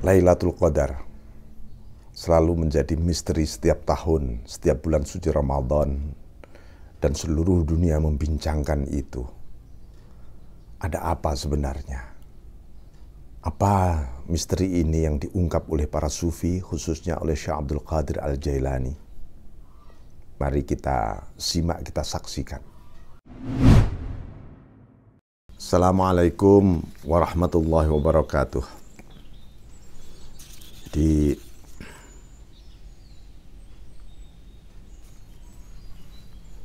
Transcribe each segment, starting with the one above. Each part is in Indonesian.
Lailatul Qadar selalu menjadi misteri setiap tahun, setiap bulan suci Ramadan, dan seluruh dunia membincangkan itu. Ada apa sebenarnya? Apa misteri ini yang diungkap oleh para sufi, khususnya oleh Syekh Abdul Qadir Al-Jailani? Mari kita simak, kita saksikan. Assalamualaikum warahmatullahi wabarakatuh. دي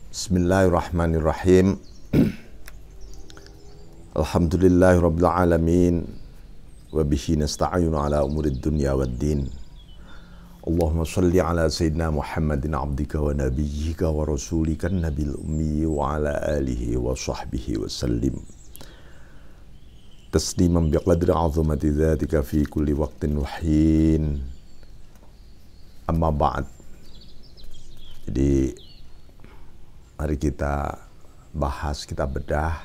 بسم الله الرحمن الرحيم الحمد لله رب العالمين وبه نستعين على أمور الدنيا والدين اللهم صل على سيدنا محمد عبدك ونبيك ورسولك النبي الأمي وعلى آله وصحبه وسلم tasliman biqadri azamati dzatika fi kulli waqtin wahin amma ba'd jadi mari kita bahas kita bedah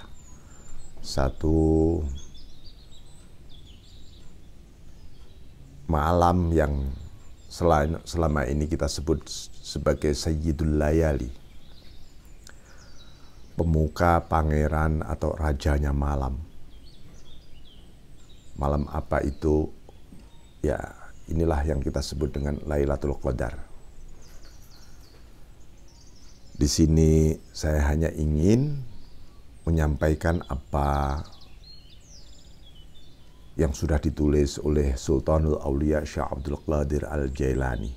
satu malam yang selain selama ini kita sebut sebagai Sayyidul Layali pemuka pangeran atau rajanya malam malam apa itu ya inilah yang kita sebut dengan Lailatul Qadar. Di sini saya hanya ingin menyampaikan apa yang sudah ditulis oleh Sultanul Aulia Syah Abdul Qadir Al-Jailani.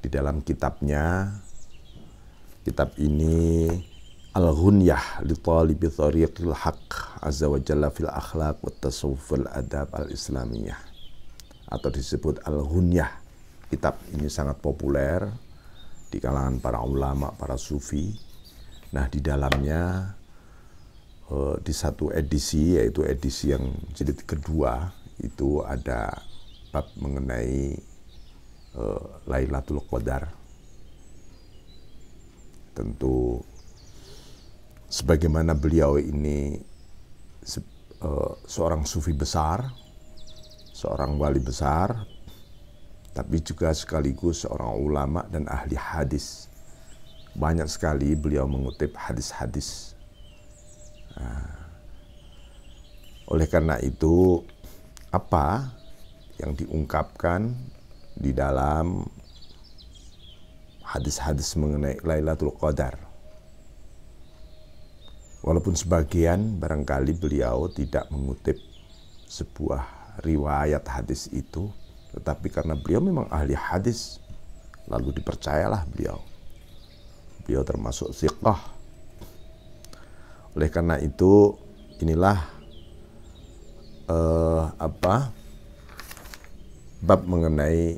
Di dalam kitabnya, kitab ini al-ghunyah li talibi tariqil haq azza wa jalla fil akhlaq wa tasawuf wal adab al-islamiyah atau disebut al-ghunyah kitab ini sangat populer di kalangan para ulama, para sufi. Nah, di dalamnya eh, di satu edisi yaitu edisi yang jilid kedua itu ada bab mengenai eh, Lailatul Qadar. Tentu sebagaimana beliau ini se uh, seorang sufi besar, seorang wali besar, tapi juga sekaligus seorang ulama dan ahli hadis. Banyak sekali beliau mengutip hadis-hadis. Nah, oleh karena itu, apa yang diungkapkan di dalam hadis-hadis mengenai Lailatul Qadar? Walaupun sebagian barangkali beliau tidak mengutip sebuah riwayat hadis itu, tetapi karena beliau memang ahli hadis, lalu dipercayalah beliau. Beliau termasuk siqah. Oleh karena itu, inilah uh, apa bab mengenai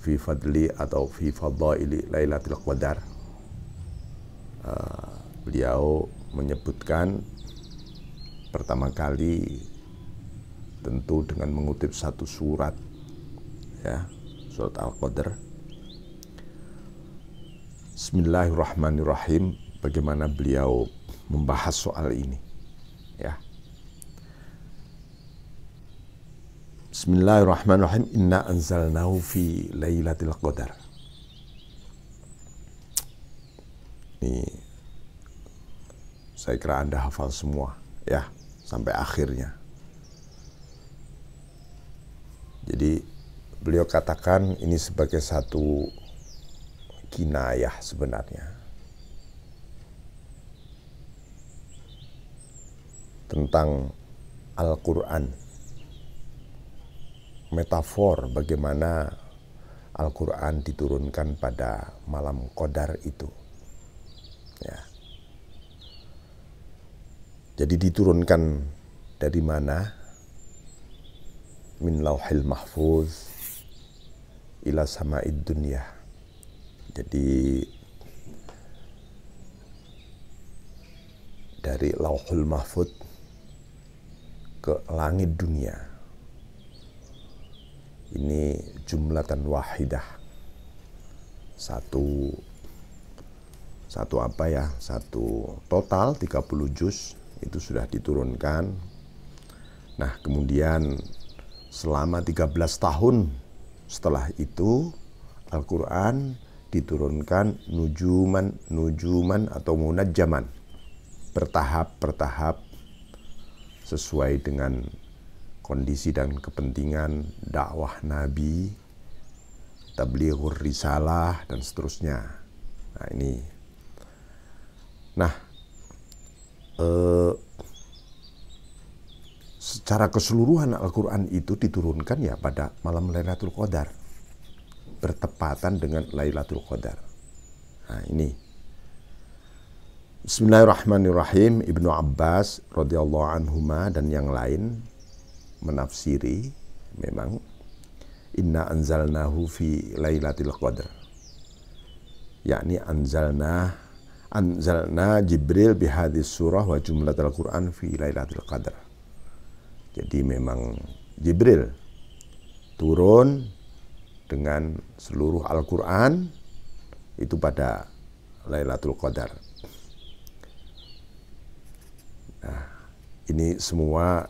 fi fadli atau fi fadaili Lailatul Qadar. Uh, beliau menyebutkan pertama kali tentu dengan mengutip satu surat ya surat Al-Qadr Bismillahirrahmanirrahim bagaimana beliau membahas soal ini ya Bismillahirrahmanirrahim inna anzalnahu fi lailatul qadar ini saya kira Anda hafal semua ya sampai akhirnya. Jadi beliau katakan ini sebagai satu kinayah sebenarnya. Tentang Al-Quran. Metafor bagaimana Al-Quran diturunkan pada malam kodar itu. Ya. Jadi diturunkan dari mana? Min lauhil mahfuz ila sama'id dunia. Jadi dari lauhul mahfud ke langit dunia. Ini jumlatan wahidah. Satu satu apa ya? Satu total 30 juz itu sudah diturunkan. Nah, kemudian selama 13 tahun setelah itu Al-Qur'an diturunkan nujuman nujuman atau munajjaman bertahap-bertahap sesuai dengan kondisi dan kepentingan dakwah nabi tablighur risalah dan seterusnya. Nah, ini. Nah, eh, secara keseluruhan Al-Quran itu diturunkan ya pada malam Lailatul Qadar bertepatan dengan Lailatul Qadar. Nah, ini Bismillahirrahmanirrahim Ibnu Abbas radhiyallahu anhuma dan yang lain menafsiri memang inna anzalnahu fi lailatul qadar yakni anzalna anzalna Jibril bihadis surah wa jumlatul Quran fi Lailatul Qadar. Jadi memang Jibril turun dengan seluruh Al-Qur'an itu pada Lailatul Qadar. Nah, ini semua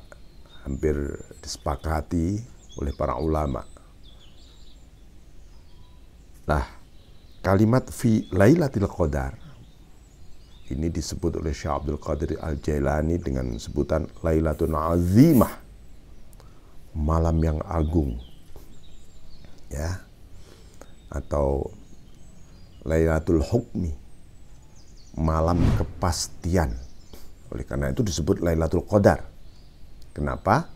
hampir disepakati oleh para ulama. Nah, kalimat fi Lailatul Qadar ini disebut oleh Syekh Abdul Qadir Al-Jailani dengan sebutan Lailatul Azimah. Malam yang agung. Ya. Atau Lailatul Hukmi. Malam kepastian. Oleh karena itu disebut Lailatul Qadar. Kenapa?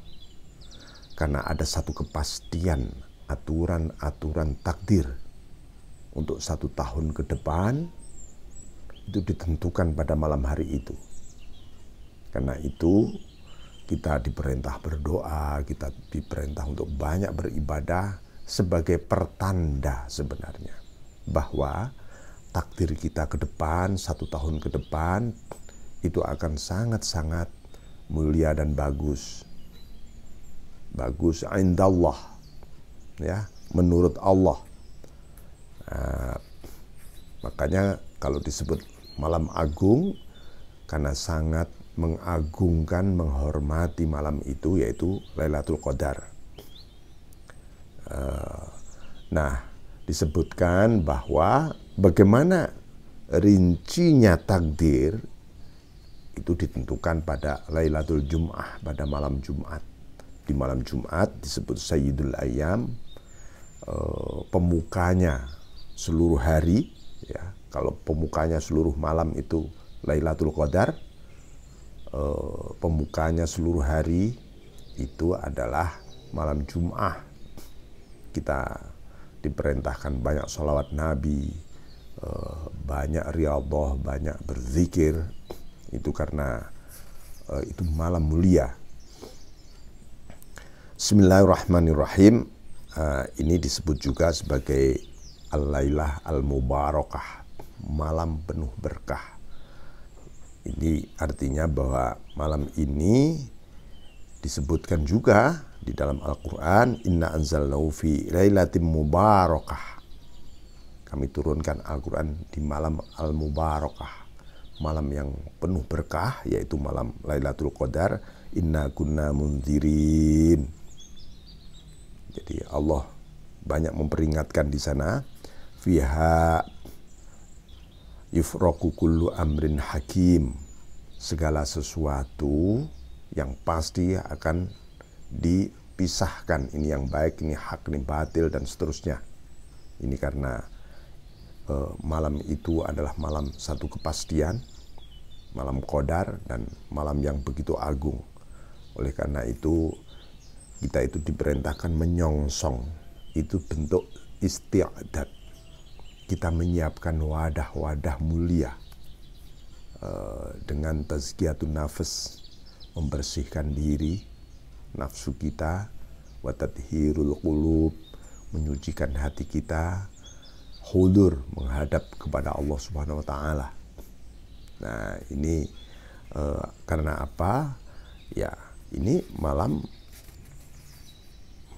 Karena ada satu kepastian, aturan-aturan takdir untuk satu tahun ke depan itu ditentukan pada malam hari itu. Karena itu kita diperintah berdoa, kita diperintah untuk banyak beribadah sebagai pertanda sebenarnya bahwa takdir kita ke depan, satu tahun ke depan itu akan sangat-sangat mulia dan bagus. Bagus indallah. Ya, menurut Allah. Nah, makanya kalau disebut malam agung karena sangat mengagungkan, menghormati malam itu yaitu Lailatul Qadar. Eh, nah, disebutkan bahwa bagaimana rincinya takdir itu ditentukan pada Lailatul Jum'ah, pada malam Jumat. Di malam Jumat disebut Sayyidul Ayam, eh, pemukanya seluruh hari, ya, kalau pemukanya seluruh malam itu Lailatul Qadar, eh, pemukanya seluruh hari itu adalah malam Jum'ah. Kita diperintahkan banyak sholawat Nabi, eh, banyak riyadhah, banyak berzikir. Itu karena eh, itu malam mulia. Bismillahirrahmanirrahim. Ini disebut juga sebagai Al-Lailah Al-Mubarakah malam penuh berkah. Ini artinya bahwa malam ini disebutkan juga di dalam Al-Quran, Inna anzalnau fi laylatim mubarakah. Kami turunkan Al-Quran di malam Al-Mubarakah. Malam yang penuh berkah, yaitu malam Lailatul Qadar. Inna kunna munzirin. Jadi Allah banyak memperingatkan di sana fiha Yufroku kullu amrin hakim. Segala sesuatu yang pasti akan dipisahkan. Ini yang baik, ini hak, ini batil, dan seterusnya. Ini karena e, malam itu adalah malam satu kepastian, malam kodar, dan malam yang begitu agung. Oleh karena itu, kita itu diperintahkan menyongsong. Itu bentuk istiadat kita menyiapkan wadah-wadah mulia uh, dengan tazkiyatun nafas membersihkan diri nafsu kita watadhirul qulub menyucikan hati kita hudur menghadap kepada Allah Subhanahu wa taala. Nah, ini uh, karena apa? Ya, ini malam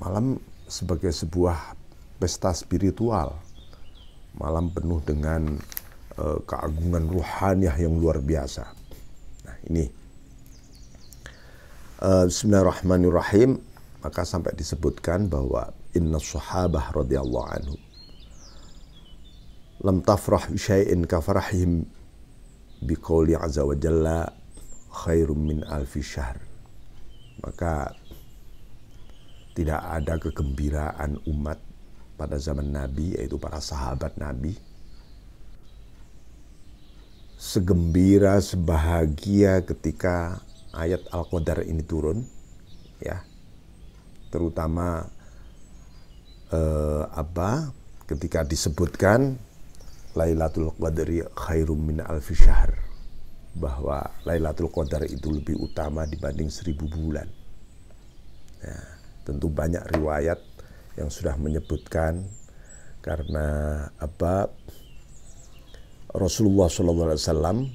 malam sebagai sebuah pesta spiritual malam penuh dengan uh, keagungan ruhaniah yang luar biasa. Nah, ini uh, Bismillahirrahmanirrahim. Maka sampai disebutkan bahwa inna sahabah radhiyallahu anhu lam tafrah syai'in kafarahim biqauli azza wa jalla khairum min alfi syahr. Maka tidak ada kegembiraan umat pada zaman Nabi, yaitu para sahabat Nabi, segembira, sebahagia ketika ayat Al-Qadar ini turun, ya, terutama eh, apa ketika disebutkan Lailatul Qadri khairum min alfi syahr bahwa Lailatul Qadar itu lebih utama dibanding seribu bulan. Ya, tentu banyak riwayat yang sudah menyebutkan karena apa Rasulullah SAW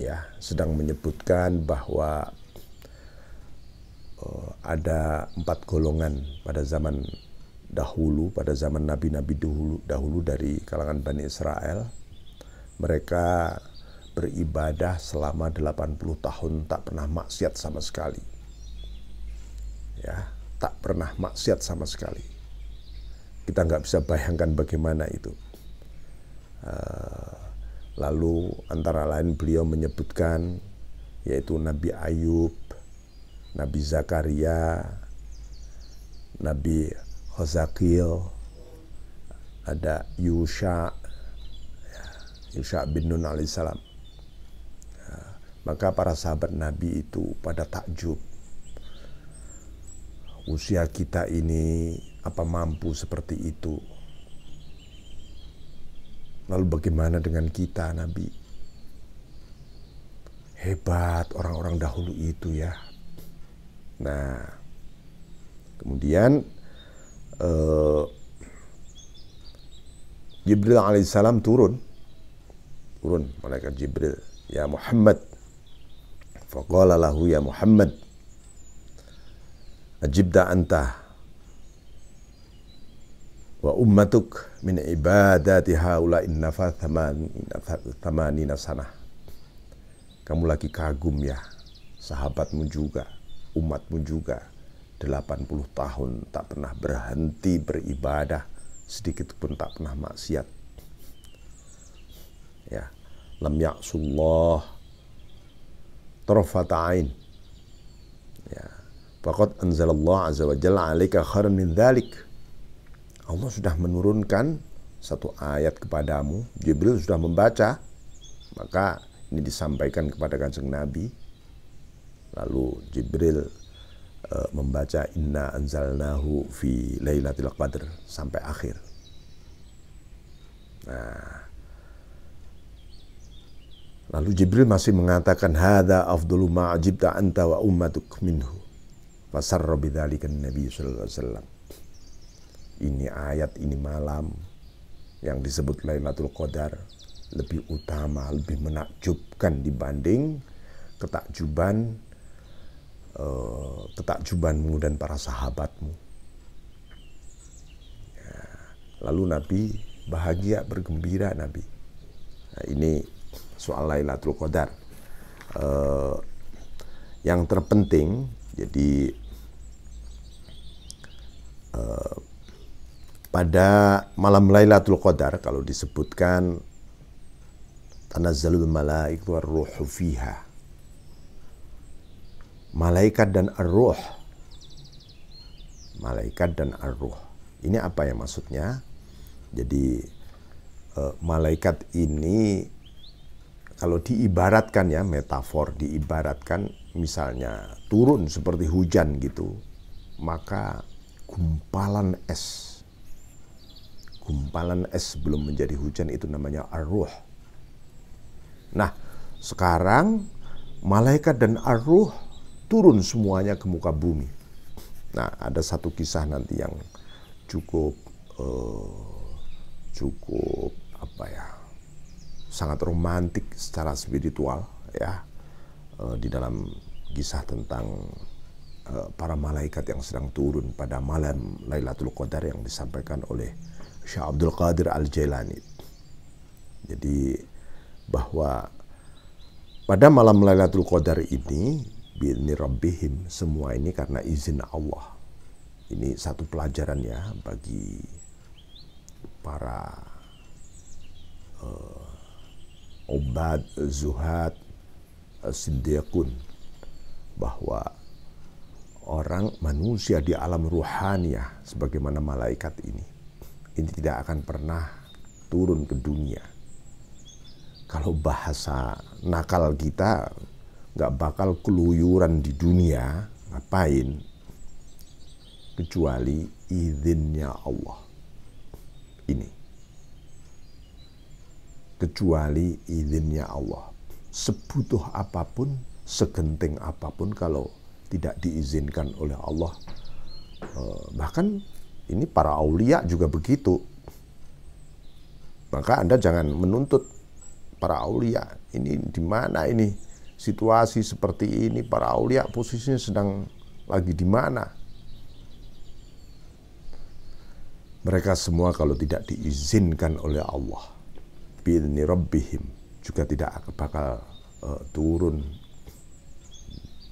ya sedang menyebutkan bahwa uh, ada empat golongan pada zaman dahulu pada zaman nabi-nabi dahulu dahulu dari kalangan Bani Israel mereka beribadah selama 80 tahun tak pernah maksiat sama sekali ya tak pernah maksiat sama sekali. Kita nggak bisa bayangkan bagaimana itu. Eh, lalu antara lain beliau menyebutkan yaitu Nabi Ayub, Nabi Zakaria, Nabi Hozakil, ada Yusha, ya, Yusha bin Nun alaihissalam. Ya, maka para sahabat Nabi itu pada takjub usia kita ini apa mampu seperti itu? Lalu bagaimana dengan kita Nabi? Hebat orang-orang dahulu itu ya. Nah, kemudian uh, Jibril alaihissalam turun. Turun malaikat Jibril. Ya Muhammad. Faqala ya Muhammad ajibda anta wa ummatuk min ibadati haula innafa thamanina sanah. Kamu lagi kagum ya, sahabatmu juga, umatmu juga. 80 tahun tak pernah berhenti beribadah, sedikit pun tak pernah maksiat. Ya, lam ya'sullah tarfata ya Ya, Fakat anzalallah azza wa jalla alaika khairan min dhalik. Allah sudah menurunkan satu ayat kepadamu. Jibril sudah membaca. Maka ini disampaikan kepada kanjeng Nabi. Lalu Jibril e, membaca inna anzalnahu fi lailatul qadr sampai akhir. Nah, Lalu Jibril masih mengatakan hada afdulu ma ajibta anta wa ummatuk minhu. Fasarra kan Nabi sallallahu alaihi wasallam. Ini ayat, ini malam yang disebut Lailatul Qadar lebih utama, lebih menakjubkan dibanding ketakjuban eh, ketakjubanmu dan para sahabatmu. Ya, lalu Nabi bahagia, bergembira Nabi. Nah, ini soal Lailatul Qadar. Eh, yang terpenting, jadi Eh, pada malam Lailatul Qadar kalau disebutkan tanazzalul malaik wa ruhu fiha malaikat dan ar malaikat dan ar ini apa ya maksudnya jadi eh, malaikat ini kalau diibaratkan ya metafor diibaratkan misalnya turun seperti hujan gitu maka gumpalan es. Gumpalan es sebelum menjadi hujan itu namanya arruh. Nah, sekarang malaikat dan arruh turun semuanya ke muka bumi. Nah, ada satu kisah nanti yang cukup uh, cukup apa ya? sangat romantis secara spiritual ya uh, di dalam kisah tentang Eh, para malaikat yang sedang turun pada malam Lailatul Qadar yang disampaikan oleh Syekh Abdul Qadir Al-Jailani. Jadi bahwa pada malam Lailatul Qadar ini bini rabbihim semua ini karena izin Allah. Ini satu pelajaran ya bagi para uh, eh, obad, zuhad, siddiqun bahwa orang manusia di alam ruhaniah sebagaimana malaikat ini. Ini tidak akan pernah turun ke dunia. Kalau bahasa nakal kita nggak bakal keluyuran di dunia, ngapain? Kecuali izinnya Allah. Ini. Kecuali izinnya Allah. Sebutuh apapun, segenting apapun kalau tidak diizinkan oleh Allah. Eh, bahkan ini para aulia juga begitu. Maka Anda jangan menuntut para aulia ini di mana ini situasi seperti ini para aulia posisinya sedang lagi di mana? Mereka semua kalau tidak diizinkan oleh Allah, bi'idni rabbihim, juga tidak bakal uh, turun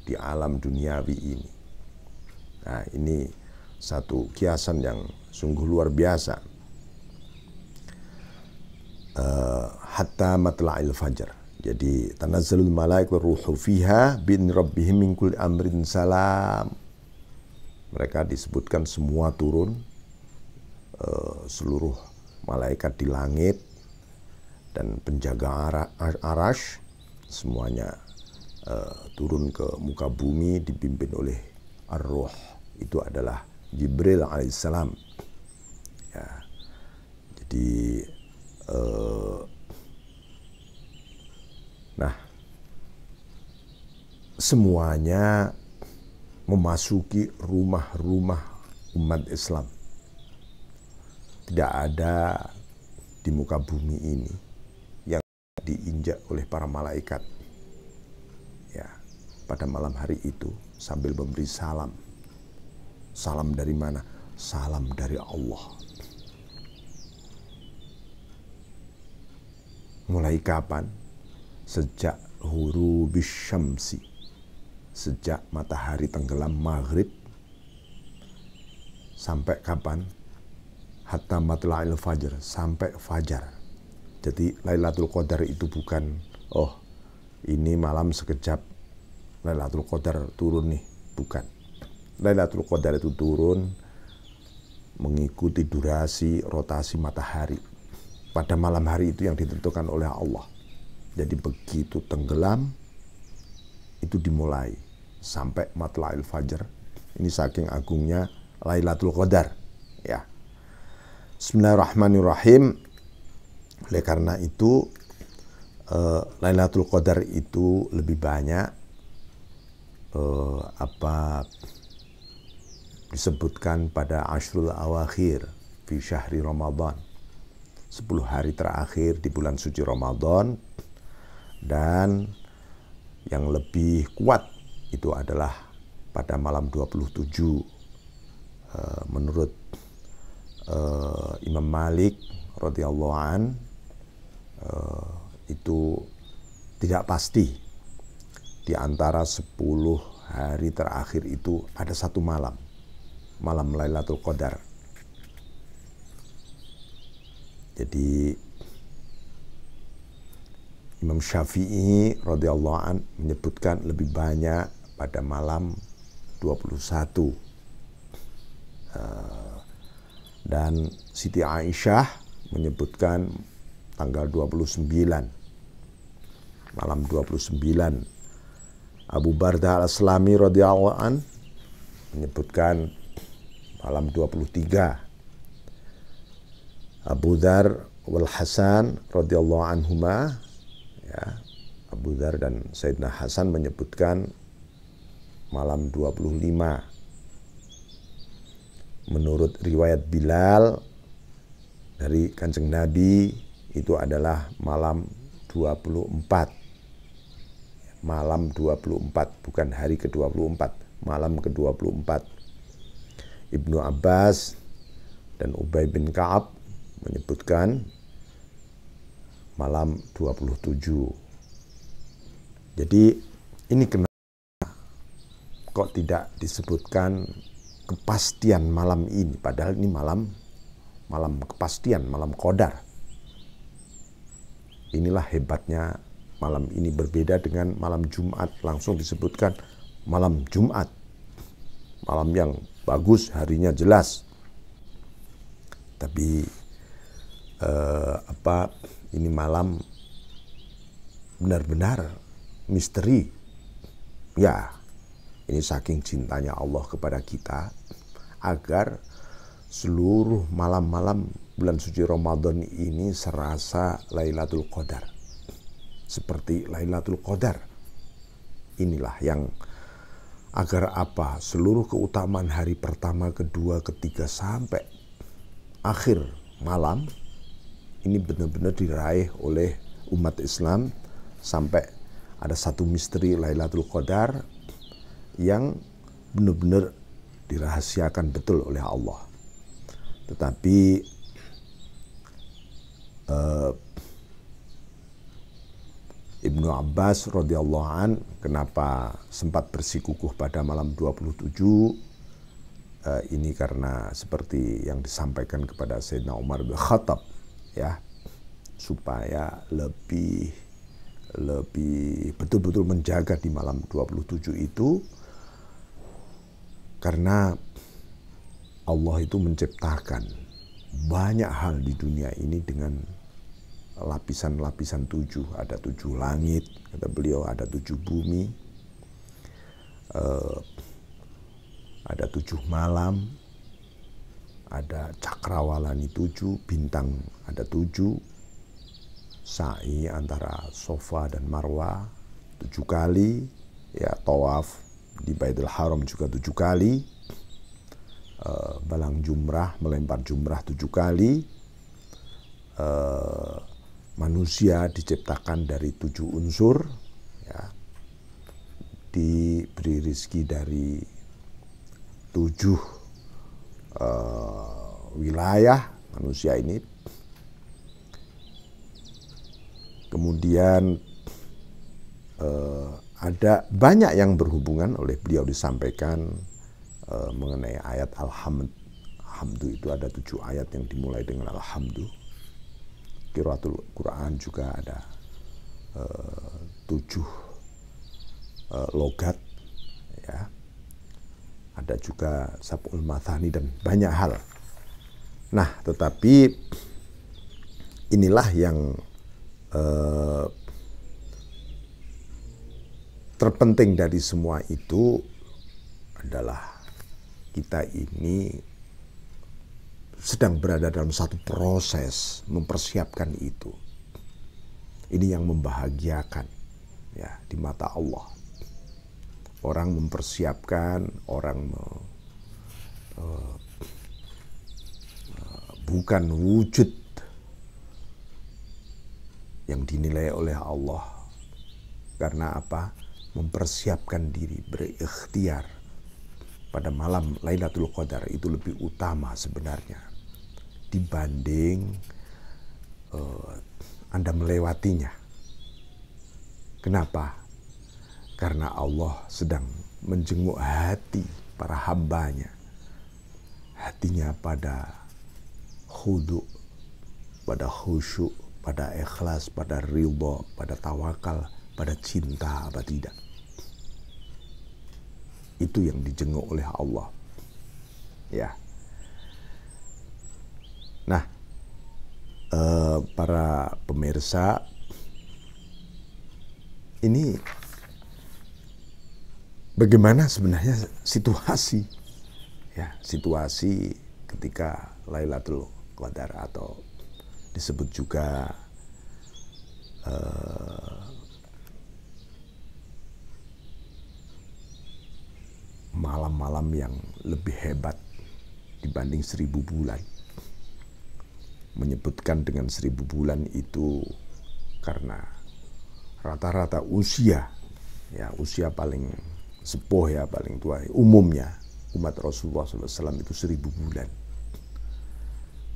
di alam duniawi ini. Nah, ini satu kiasan yang sungguh luar biasa. Uh, hatta matla'il fajar. Jadi tanazzalul malaik ruhu fiha bin rabbihim min amrin salam. Mereka disebutkan semua turun uh, seluruh malaikat di langit dan penjaga arash semuanya Eh, turun ke muka bumi dipimpin oleh Ar-Ruh itu adalah Jibril alaihissalam ya jadi uh, nah semuanya memasuki rumah-rumah umat Islam tidak ada di muka bumi ini yang diinjak oleh para malaikat pada malam hari itu sambil memberi salam. Salam dari mana? Salam dari Allah. Mulai kapan? Sejak huru bisyamsi. Sejak matahari tenggelam maghrib. Sampai kapan? Hatta matla'il fajar. Sampai fajar. Jadi Lailatul Qadar itu bukan, oh ini malam sekejap Lailatul Qadar turun nih, bukan. Lailatul Qadar itu turun mengikuti durasi rotasi matahari. Pada malam hari itu yang ditentukan oleh Allah. Jadi begitu tenggelam itu dimulai sampai matlail fajar. Ini saking agungnya Lailatul Qadar, ya. Bismillahirrahmanirrahim. Oleh karena itu eh, Lailatul Qadar itu lebih banyak uh, apa disebutkan pada Ashrul Awakhir fi syahri Ramadan. 10 hari terakhir di bulan suci Ramadan dan yang lebih kuat itu adalah pada malam 27 uh, eh, menurut uh, Imam Malik radhiyallahu an itu tidak pasti di antara 10 hari terakhir itu ada satu malam, malam Lailatul Qadar. Jadi Imam Syafi'i radhiyallahu an menyebutkan lebih banyak pada malam 21 eh, dan Siti Aisyah menyebutkan tanggal 29 malam 29 Abu Barda al-Aslami radhiyallahu an menyebutkan malam 23 Abu Dar wal Hasan radhiyallahu anhuma ya Abu Dar dan Sayyidina Hasan menyebutkan malam 25 menurut riwayat Bilal dari Kanjeng Nabi itu adalah malam 24 malam 24 bukan hari ke-24 malam ke-24 Ibnu Abbas dan Ubay bin Ka'ab menyebutkan malam 27 jadi ini kenapa kok tidak disebutkan kepastian malam ini padahal ini malam malam kepastian malam kodar inilah hebatnya malam ini berbeda dengan malam Jumat langsung disebutkan malam Jumat malam yang bagus harinya jelas tapi eh, apa ini malam benar-benar misteri ya ini saking cintanya Allah kepada kita agar seluruh malam-malam bulan suci Ramadan ini serasa Lailatul Qadar seperti Lailatul Qadar. Inilah yang agar apa seluruh keutamaan hari pertama, kedua, ketiga sampai akhir malam ini benar-benar diraih oleh umat Islam sampai ada satu misteri Lailatul Qadar yang benar-benar dirahasiakan betul oleh Allah. Tetapi eh, Ibnu Abbas radhiyallahu an kenapa sempat bersikukuh pada malam 27 tujuh eh, ini karena seperti yang disampaikan kepada Sayyidina Umar bin Khattab ya supaya lebih lebih betul-betul menjaga di malam 27 itu karena Allah itu menciptakan banyak hal di dunia ini dengan lapisan-lapisan tujuh, ada tujuh langit, kata beliau, ada tujuh bumi, eh, ada tujuh malam, ada cakrawala cakrawalani tujuh, bintang ada tujuh, sa'i antara sofa dan marwa tujuh kali, ya tawaf di Baitul Haram juga tujuh kali, eh, balang jumrah melempar jumrah tujuh kali, eh, manusia diciptakan dari tujuh unsur, ya, diberi rizki dari tujuh uh, wilayah manusia ini. Kemudian uh, ada banyak yang berhubungan oleh beliau disampaikan uh, mengenai ayat alhamdulillah itu ada tujuh ayat yang dimulai dengan Alhamdulillah Kiraatul Quran juga ada eh, tujuh eh, logat ya ada juga sabul mathani dan banyak hal nah tetapi inilah yang eh, terpenting dari semua itu adalah kita ini sedang berada dalam satu proses mempersiapkan itu. Ini yang membahagiakan ya di mata Allah. Orang mempersiapkan, orang me, uh, bukan wujud yang dinilai oleh Allah. Karena apa? Mempersiapkan diri, berikhtiar pada malam Lailatul Qadar itu lebih utama sebenarnya dibanding uh, Anda melewatinya. Kenapa? Karena Allah sedang menjenguk hati para hambanya. Hatinya pada khudu, pada khusyuk, pada ikhlas, pada ridho, pada tawakal, pada cinta apa tidak. Itu yang dijenguk oleh Allah. Ya. Yeah. Nah, eh, para pemirsa, ini bagaimana sebenarnya situasi ya situasi ketika Lailatul Qadar atau disebut juga malam eh, malam-malam yang lebih hebat dibanding seribu bulan menyebutkan dengan seribu bulan itu karena rata-rata usia ya usia paling sepuh ya paling tua umumnya umat Rasulullah SAW itu seribu bulan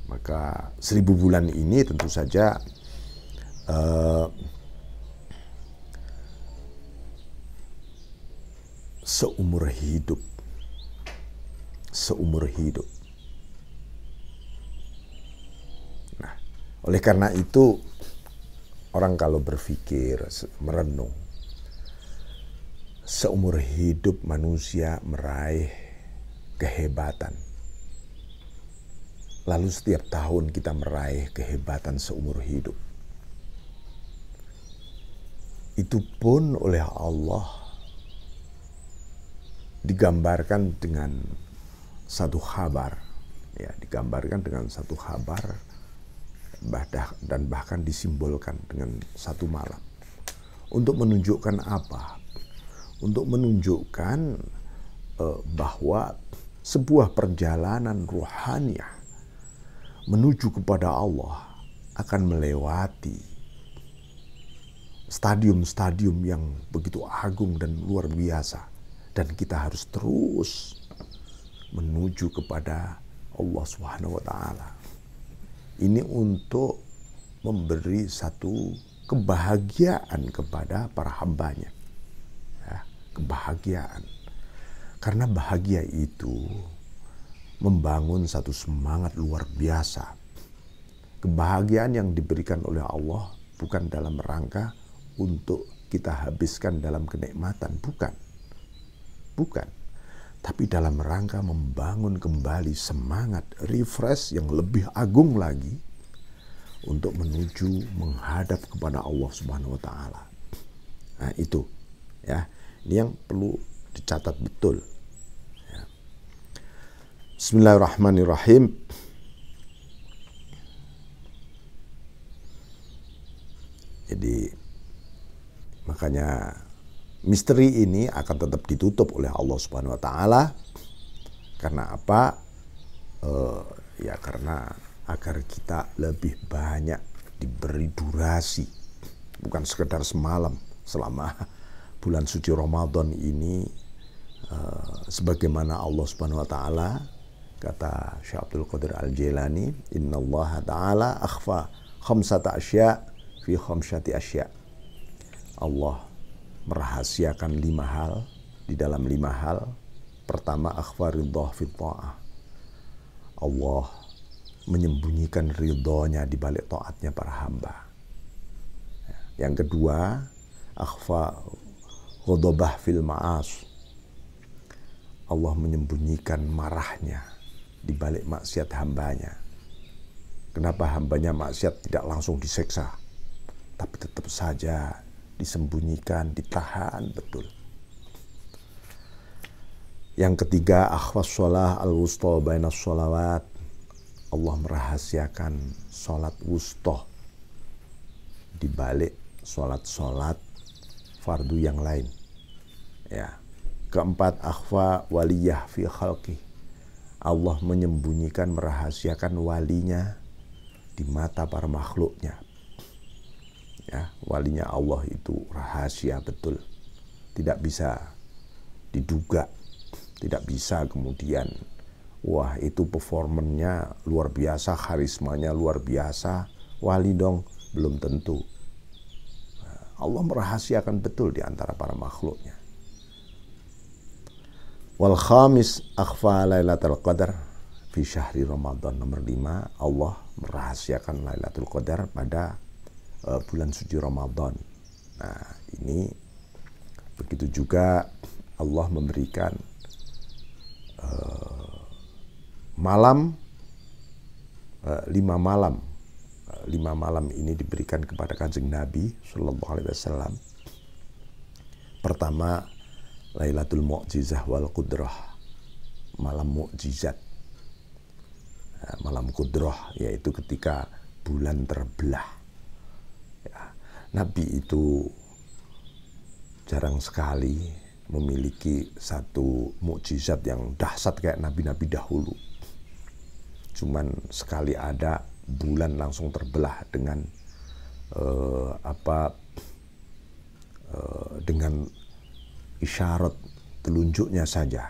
maka seribu bulan ini tentu saja uh, seumur hidup seumur hidup Oleh karena itu, orang kalau berpikir, merenung, seumur hidup manusia meraih kehebatan. Lalu setiap tahun kita meraih kehebatan seumur hidup. Itu pun oleh Allah digambarkan dengan satu kabar ya digambarkan dengan satu kabar dan bahkan disimbolkan dengan satu malam. Untuk menunjukkan apa? Untuk menunjukkan eh, bahwa sebuah perjalanan ruhaniah menuju kepada Allah akan melewati stadium-stadium yang begitu agung dan luar biasa dan kita harus terus menuju kepada Allah Subhanahu wa taala ini untuk memberi satu kebahagiaan kepada para hambanya. Ya, kebahagiaan. Karena bahagia itu membangun satu semangat luar biasa. Kebahagiaan yang diberikan oleh Allah bukan dalam rangka untuk kita habiskan dalam kenikmatan, bukan. Bukan tapi dalam rangka membangun kembali semangat refresh yang lebih agung lagi untuk menuju menghadap kepada Allah Subhanahu wa taala. Nah, itu ya. Ini yang perlu dicatat betul. Ya. Bismillahirrahmanirrahim. Jadi makanya misteri ini akan tetap ditutup oleh Allah Subhanahu wa taala. Karena apa? Uh, ya karena agar kita lebih banyak diberi durasi bukan sekedar semalam selama bulan suci Ramadan ini uh, sebagaimana Allah Subhanahu wa taala kata Syekh Abdul Qadir Al-Jailani innallaha ta'ala akhfa khamsata asya fi khamsati asya Allah merahasiakan lima hal di dalam lima hal pertama akhwaridhah fi ta'ah Allah menyembunyikan ridhonya di balik taatnya para hamba yang kedua akhfa ghadabah fil ma'as Allah menyembunyikan marahnya di balik maksiat hambanya kenapa hambanya maksiat tidak langsung diseksa tapi tetap saja disembunyikan, ditahan betul. Yang ketiga, akhwas sholah al wustoh bainas sholawat. Allah merahasiakan sholat wustoh di balik sholat-sholat fardu yang lain. Ya. Keempat, akhwa waliyah fi khalqih. Allah menyembunyikan, merahasiakan walinya di mata para makhluknya, ya walinya Allah itu rahasia betul tidak bisa diduga tidak bisa kemudian wah itu performernya luar biasa karismanya luar biasa wali dong belum tentu Allah merahasiakan betul di antara para makhluknya wal khamis akhfa lailatul qadar fi syahri ramadan nomor 5 Allah merahasiakan lailatul qadar pada Eh, bulan suci Ramadan. Nah, ini begitu juga Allah memberikan uh, malam uh, lima malam uh, lima malam ini diberikan kepada kanjeng Nabi Shallallahu Alaihi Wasallam pertama Lailatul Mu'jizah wal Qudrah malam mukjizat nah, malam kudroh yaitu ketika bulan terbelah Ya, Nabi itu jarang sekali memiliki satu mukjizat yang dahsyat kayak nabi-nabi dahulu. Cuman sekali ada bulan langsung terbelah dengan uh, apa uh, dengan isyarat telunjuknya saja.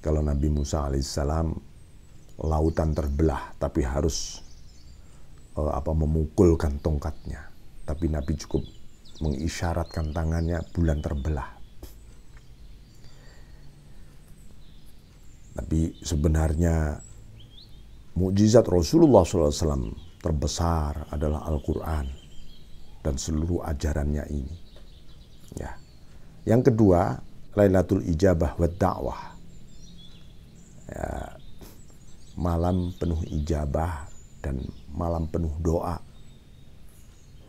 Kalau Nabi Musa alaihissalam lautan terbelah tapi harus uh, apa memukulkan tongkatnya, tapi Nabi cukup mengisyaratkan tangannya bulan terbelah. Tapi sebenarnya mukjizat Rasulullah SAW terbesar adalah Al-Quran dan seluruh ajarannya ini. Ya. Yang kedua, Lailatul Ijabah wa Da'wah. Ya, malam penuh ijabah dan malam penuh doa.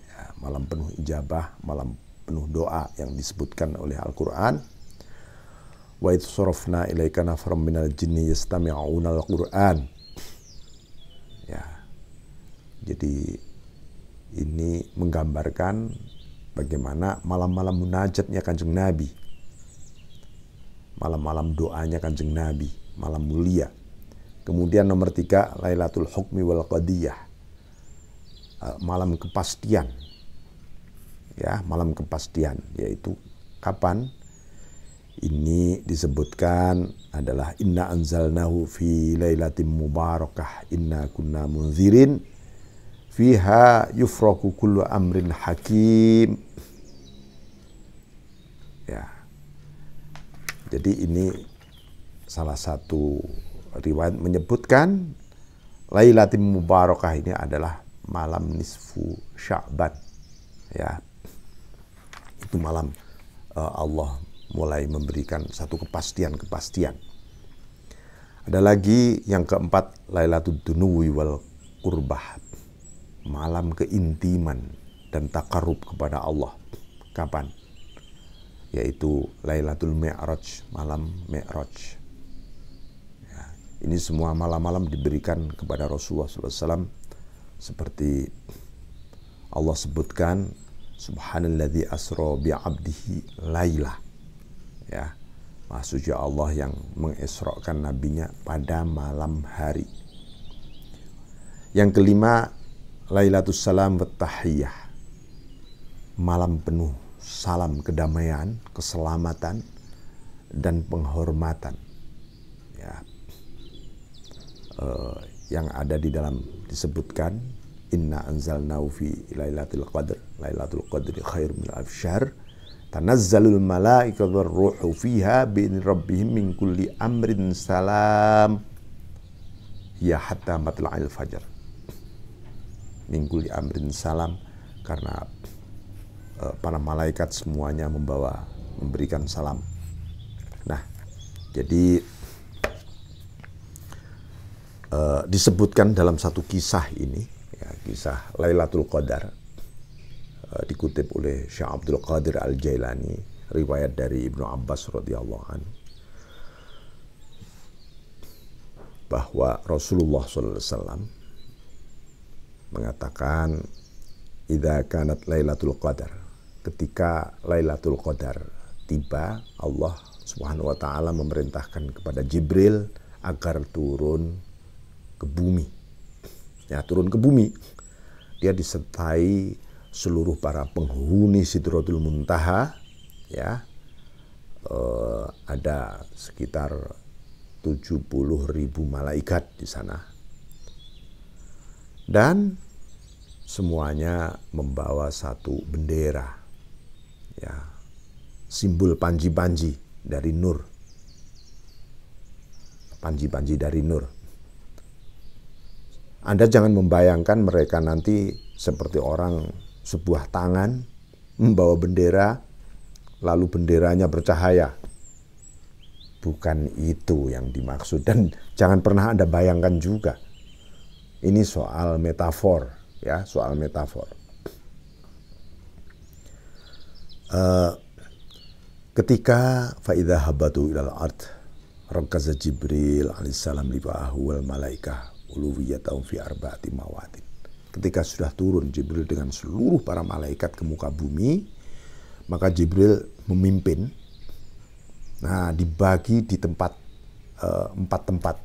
Ya, malam penuh ijabah, malam penuh doa yang disebutkan oleh Al-Quran. Wa idh sorofna ilaika nafaram minal jinni yastami'una al-Quran. Ya. Jadi ini menggambarkan bagaimana malam-malam munajatnya Kanjeng Nabi. Malam-malam doanya Kanjeng Nabi, malam mulia Kemudian nomor tiga, Lailatul Hukmi wal Qadiyah. Eh, malam kepastian. Ya, malam kepastian, yaitu kapan? Ini disebutkan adalah inna anzalnahu fi lailatin mubarakah inna kunna munzirin fiha yufraku kullu amrin hakim. Ya. Jadi ini salah satu riwayat menyebutkan Lailatul Mubarakah ini adalah malam nisfu Sya'ban. Ya. Itu malam uh, Allah mulai memberikan satu kepastian-kepastian. Ada lagi yang keempat Lailatul Dunuwi wal Qurbah. Malam keintiman dan takarub kepada Allah. Kapan? Yaitu Lailatul Mi'raj, malam Mi'raj. Ini semua malam-malam diberikan kepada Rasulullah SAW seperti Allah sebutkan Subhanalladzi asro bi abdihi Layla, Ya. Maha Allah yang mengesrokan nabinya pada malam hari. Yang kelima, Lailatul Salam wa Malam penuh salam kedamaian, keselamatan, dan penghormatan. Ya, uh, yang ada di dalam disebutkan inna anzalnahu fi lailatul qadr lailatul qadri khair min alf syahr tanazzalul malaikatu war ruhu fiha bi rabbihim min kulli amrin salam ya hatta matla'il fajar min kulli amrin salam karena uh, para malaikat semuanya membawa memberikan salam nah jadi Eh, disebutkan dalam satu kisah ini, ya, kisah Lailatul Qadar, uh, dikutip oleh Syekh Abdul Qadir Al Jailani, riwayat dari Ibnu Abbas radhiyallahu anhu bahwa Rasulullah SAW mengatakan idza kanat lailatul qadar ketika lailatul qadar tiba Allah Subhanahu wa taala memerintahkan kepada Jibril agar turun ke bumi. Ya, turun ke bumi. Dia disertai seluruh para penghuni Sidrotul Muntaha ya. Eh, ada sekitar 70.000 ribu malaikat di sana. Dan semuanya membawa satu bendera. Ya. Simbol panji-panji dari nur. Panji-panji dari nur. Anda jangan membayangkan mereka nanti seperti orang sebuah tangan membawa bendera, lalu benderanya bercahaya. Bukan itu yang dimaksud, dan jangan pernah Anda bayangkan juga. Ini soal metafor, ya, soal metafor. Uh, ketika faidah habatu ilal art, Rakaza Jibril alaihissalam libahu ahwal malaikah uluwiyatahum fi arbaati mawatin. Ketika sudah turun Jibril dengan seluruh para malaikat ke muka bumi, maka Jibril memimpin. Nah, dibagi di tempat uh, empat tempat,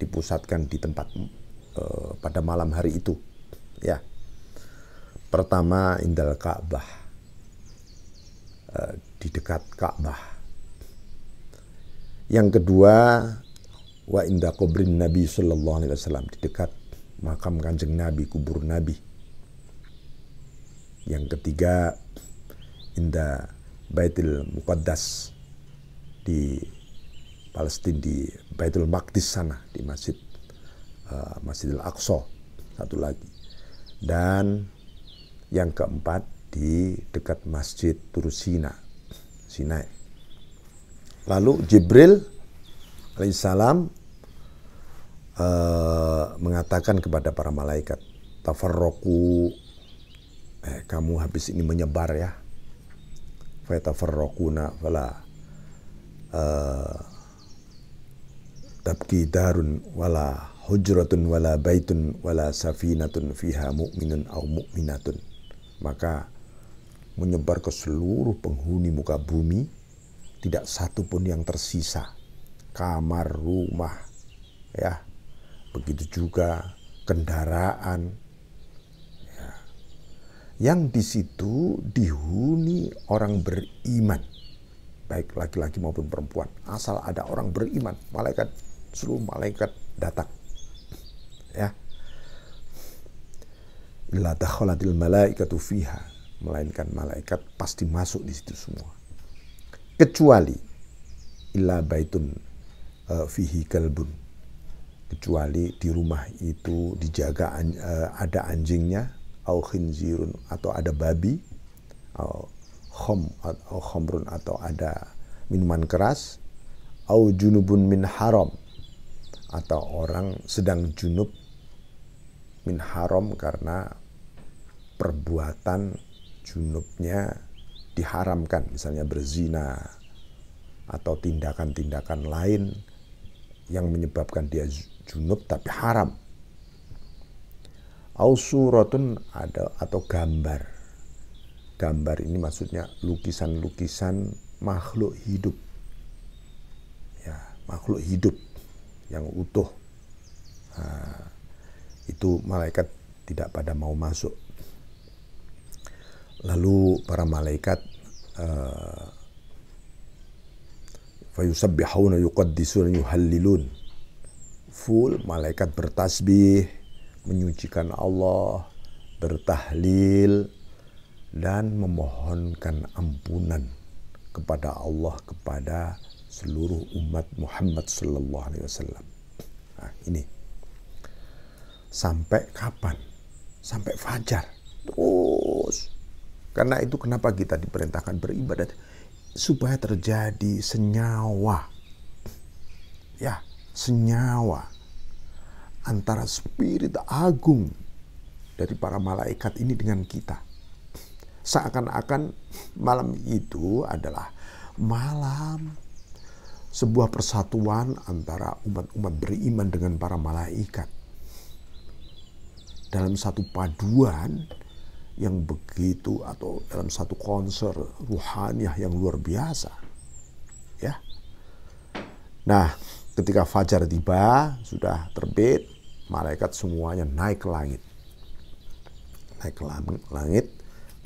dipusatkan di tempat uh, pada malam hari itu, ya. Pertama Indal Ka'bah. Uh, di dekat Ka'bah. Yang kedua wa inda kubrin Nabi Sallallahu Alaihi Wasallam di dekat makam kanjeng Nabi, kubur Nabi. Yang ketiga, inda Baitul Muqaddas di Palestina di Baitul Maqdis sana di masjid uh, eh, Masjidil Aqsa satu lagi dan yang keempat di dekat masjid Turusina Sinai lalu Jibril alaihissalam uh, eh, mengatakan kepada para malaikat, tafarroku, eh, kamu habis ini menyebar ya. Fatafarrokuna fala uh, eh, tabki darun wala hujratun wala baitun wala safinatun fiha mu'minun au mu'minatun. Maka menyebar ke seluruh penghuni muka bumi, tidak satu pun yang tersisa kamar, rumah, ya. Begitu juga kendaraan. Ya. Yang di situ dihuni orang beriman, baik laki-laki maupun perempuan. Asal ada orang beriman, malaikat seluruh malaikat datang. Ya. la dakhalatil malaikatu fiha melainkan malaikat pasti masuk di situ semua. Kecuali illa baitun Eh, fihi kalbun kecuali di rumah itu dijaga an, uh, ada anjingnya au khinzirun atau ada babi au khom atau khomrun atau ada minuman keras au junubun min haram atau orang sedang junub min haram karena perbuatan junubnya diharamkan misalnya berzina atau tindakan-tindakan lain yang menyebabkan dia junub tapi haram. Ausuratun ada atau gambar. Gambar ini maksudnya lukisan-lukisan makhluk hidup. Ya, makhluk hidup yang utuh. Nah, itu malaikat tidak pada mau masuk. Lalu para malaikat eh, fayusabbihuna yuqaddisuna yuhallilun full malaikat bertasbih menyucikan Allah bertahlil dan memohonkan ampunan kepada Allah kepada seluruh umat Muhammad Sallallahu Alaihi Wasallam. Nah, ini sampai kapan? Sampai fajar terus. Karena itu kenapa kita diperintahkan beribadah supaya terjadi senyawa ya senyawa antara spirit agung dari para malaikat ini dengan kita seakan-akan malam itu adalah malam sebuah persatuan antara umat-umat beriman dengan para malaikat dalam satu paduan yang begitu atau dalam satu konser ruhaniah yang luar biasa. Ya. Nah, ketika fajar tiba, sudah terbit, malaikat semuanya naik ke langit. Naik ke langit,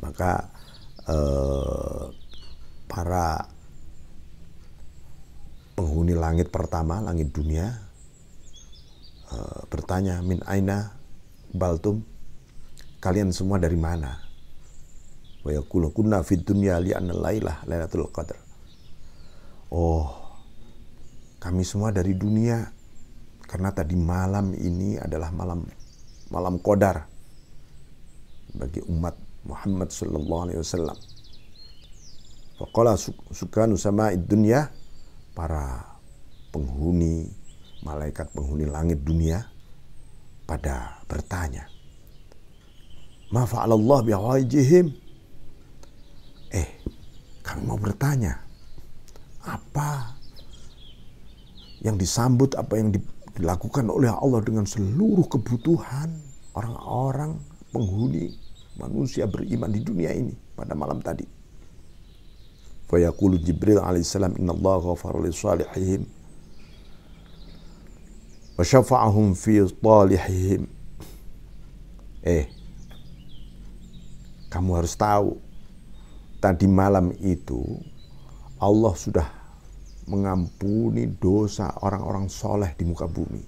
maka eh, para penghuni langit pertama, langit dunia, eh, bertanya, Min aina baltum kalian semua dari mana? Wa lailatul Oh, kami semua dari dunia karena tadi malam ini adalah malam malam kodar bagi umat Muhammad sallallahu alaihi wasallam. Faqala sukanu sama'id dunya para penghuni malaikat penghuni langit dunia pada bertanya Ma fa'alallah bi'awajihim. Eh, kami mau bertanya. Apa yang disambut, apa yang dilakukan oleh Allah dengan seluruh kebutuhan orang-orang penghuni manusia beriman di dunia ini pada malam tadi. Fayaqulu Jibril alaihissalam inna Allah ghafara li salihihim wa syafa'ahum fi talihihim. Eh, kamu harus tahu, tadi malam itu Allah sudah mengampuni dosa orang-orang soleh di muka bumi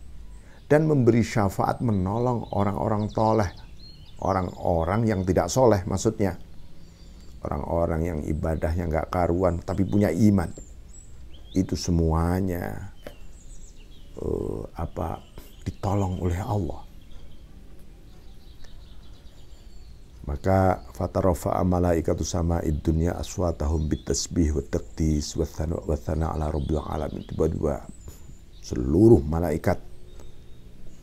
dan memberi syafaat menolong orang-orang toleh, orang-orang yang tidak soleh maksudnya. Orang-orang yang ibadahnya nggak karuan tapi punya iman. Itu semuanya uh, apa ditolong oleh Allah. Maka fatarofa amala ikatu sama idunya aswatahum bitasbih wa taqdis wa thana ala rabbil alamin. Tiba-tiba seluruh malaikat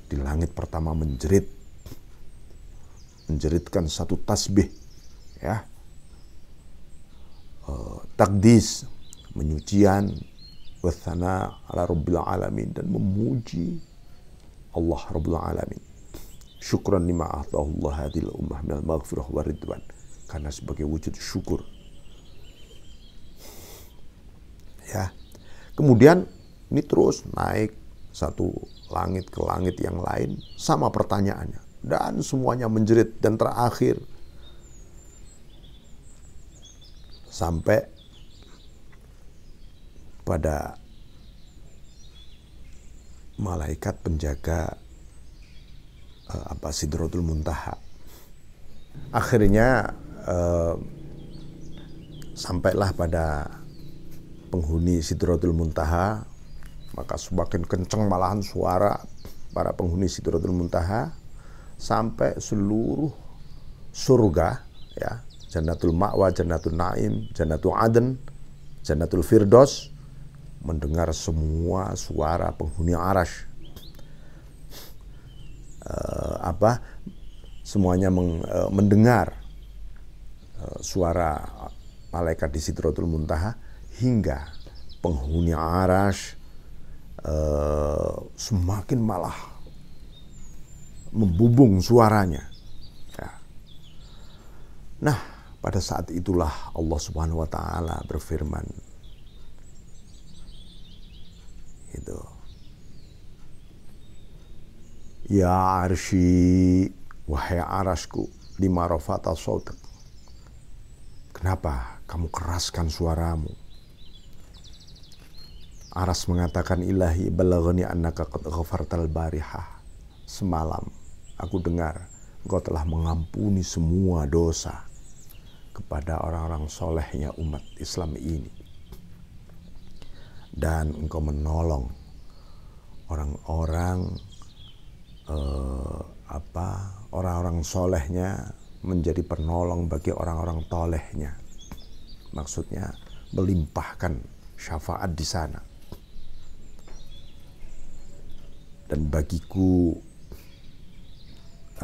di langit pertama menjerit menjeritkan satu tasbih ya uh, eh, takdis menyucian thana ala rabbil alamin dan memuji Allah rabbil alamin syukran lima Allah hadil ummah minal maghfirah wa ridwan karena sebagai wujud syukur ya kemudian ini terus naik satu langit ke langit yang lain sama pertanyaannya dan semuanya menjerit dan terakhir sampai pada malaikat penjaga Eh, apa Sidrotul Muntaha. Akhirnya uh, sampailah pada penghuni Sidrotul Muntaha, maka semakin kenceng malahan suara para penghuni Sidrotul Muntaha sampai seluruh surga ya Jannatul Ma'wa, Jannatul Naim, Jannatul Aden, Jannatul Firdos mendengar semua suara penghuni Arash uh, apa semuanya meng, uh, mendengar uh, suara malaikat di Sidrotul Muntaha hingga penghuni arash uh, semakin malah membubung suaranya. Ya. Nah, pada saat itulah Allah Subhanahu wa taala berfirman. Itu. Ya Arshi, wahai arasku, lima rafata sautak. Kenapa kamu keraskan suaramu? Aras mengatakan ilahi balagani annaka qad ghafartal barihah. Semalam aku dengar engkau telah mengampuni semua dosa kepada orang-orang solehnya umat Islam ini. Dan engkau menolong orang-orang eh, apa orang-orang solehnya menjadi penolong bagi orang-orang tolehnya. Maksudnya melimpahkan syafaat di sana. Dan bagiku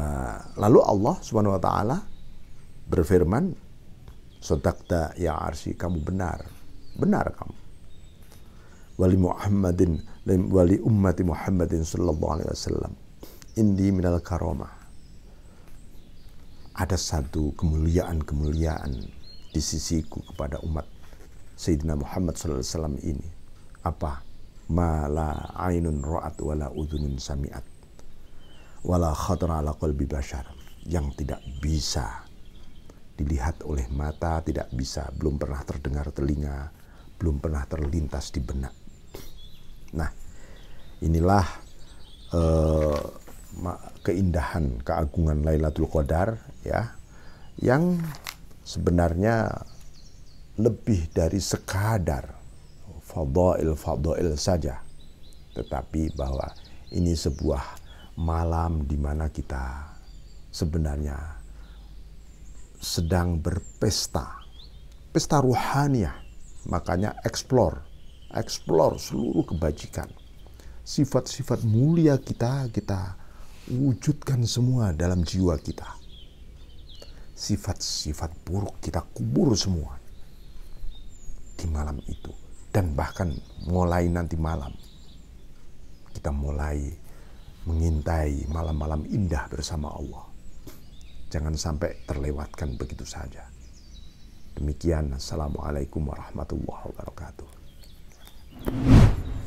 uh, lalu Allah Subhanahu wa taala berfirman, sodakta ya Arsi, kamu benar. Benar kamu." Wali Muhammadin wali ummati Muhammadin sallallahu alaihi wasallam indi minal karoma Ada satu kemuliaan-kemuliaan di sisiku kepada umat Sayyidina Muhammad SAW ini. Apa? Mala ainun ro'at wala udhunun sami'at. Wala khatara ala qalbi bashar. Yang tidak bisa dilihat oleh mata, tidak bisa, belum pernah terdengar telinga, belum pernah terlintas di benak. Nah, inilah uh, keindahan keagungan Lailatul Qadar ya yang sebenarnya lebih dari sekadar fadail-fadail saja tetapi bahwa ini sebuah malam di mana kita sebenarnya sedang berpesta pesta ruhaniah makanya explore explore seluruh kebajikan sifat-sifat mulia kita kita wujudkan semua dalam jiwa kita. Sifat-sifat buruk kita kubur semua di malam itu. Dan bahkan mulai nanti malam, kita mulai mengintai malam-malam indah bersama Allah. Jangan sampai terlewatkan begitu saja. Demikian, Assalamualaikum warahmatullahi wabarakatuh.